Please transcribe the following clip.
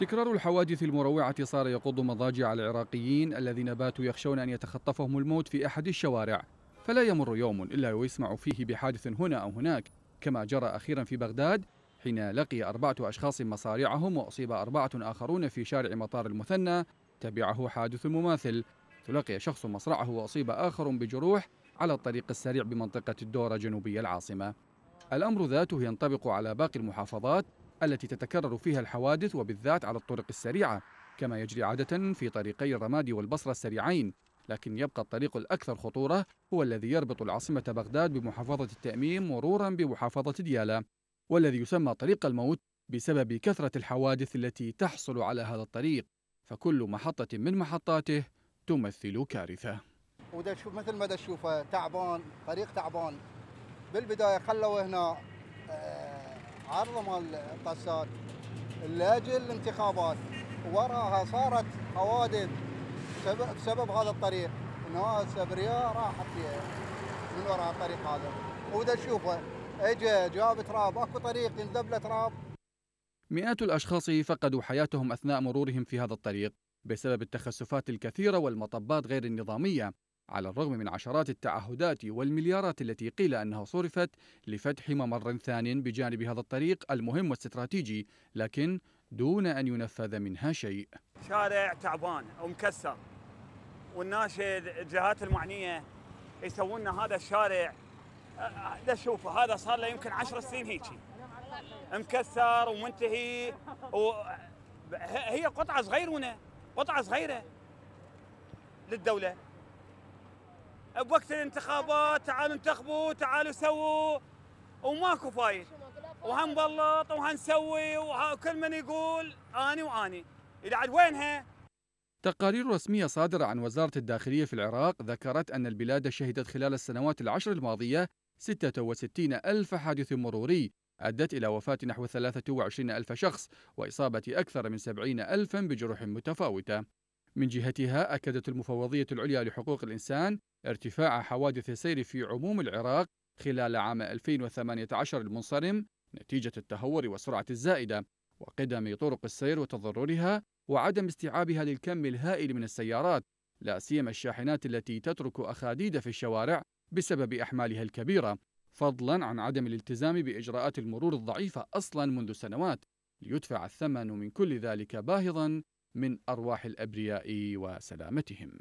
تكرار الحوادث المروعة صار يقض مضاجع العراقيين الذين باتوا يخشون أن يتخطفهم الموت في أحد الشوارع فلا يمر يوم إلا ويسمع فيه بحادث هنا أو هناك كما جرى أخيرا في بغداد حين لقي أربعة أشخاص مصارعهم وأصيب أربعة آخرون في شارع مطار المثنى تبعه حادث مماثل تلقي شخص مصرعه وأصيب آخر بجروح على الطريق السريع بمنطقة الدورة جنوبية العاصمة الأمر ذاته ينطبق على باقي المحافظات التي تتكرر فيها الحوادث وبالذات على الطرق السريعة كما يجري عادة في طريقي الرمادي والبصرة السريعين لكن يبقى الطريق الأكثر خطورة هو الذي يربط العاصمة بغداد بمحافظة التأميم مرورا بمحافظة ديالى والذي يسمى طريق الموت بسبب كثرة الحوادث التي تحصل على هذا الطريق فكل محطة من محطاته تمثل كارثة وده شوف مثل ما تشوفه تعبان طريق تعبان بالبداية خلوا هنا آه، عرض مال قسات لاجل الانتخابات وراها صارت حوادث بسبب هذا الطريق ناس ابرياء راحت فيها من وراء الطريق هذا وده تشوفه اجى جاب تراب اكو طريق يندب له تراب مئات الاشخاص فقدوا حياتهم اثناء مرورهم في هذا الطريق بسبب التخسفات الكثيره والمطبات غير النظاميه على الرغم من عشرات التعهدات والمليارات التي قيل أنها صرفت لفتح ممر ثان بجانب هذا الطريق المهم والاستراتيجي لكن دون أن ينفذ منها شيء شارع تعبان ومكسر والناس الجهات المعنية يسوون هذا الشارع هذا شوفوا هذا صار له يمكن 10 سنين هيك مكسر ومنتهي و... هي قطعه صغيرونه قطعه صغيره للدوله بوقت الانتخابات تعالوا انتخبوا تعالوا سووا وماكو فايد وهنبلط وهنسوي وكل من يقول اني واني الى عاد وينها؟ تقارير رسمية صادرة عن وزارة الداخلية في العراق ذكرت أن البلاد شهدت خلال السنوات العشر الماضية 66 ألف حادث مروري أدت إلى وفاة نحو 23 ألف شخص وإصابة أكثر من 70 ألفا بجروح متفاوتة من جهتها أكدت المفوضية العليا لحقوق الإنسان ارتفاع حوادث السير في عموم العراق خلال عام 2018 المنصرم نتيجة التهور والسرعة الزائدة وقدم طرق السير وتضررها وعدم استيعابها للكم الهائل من السيارات لا سيما الشاحنات التي تترك أخاديد في الشوارع بسبب أحمالها الكبيرة فضلا عن عدم الالتزام بإجراءات المرور الضعيفة أصلا منذ سنوات ليدفع الثمن من كل ذلك باهظا من أرواح الأبرياء وسلامتهم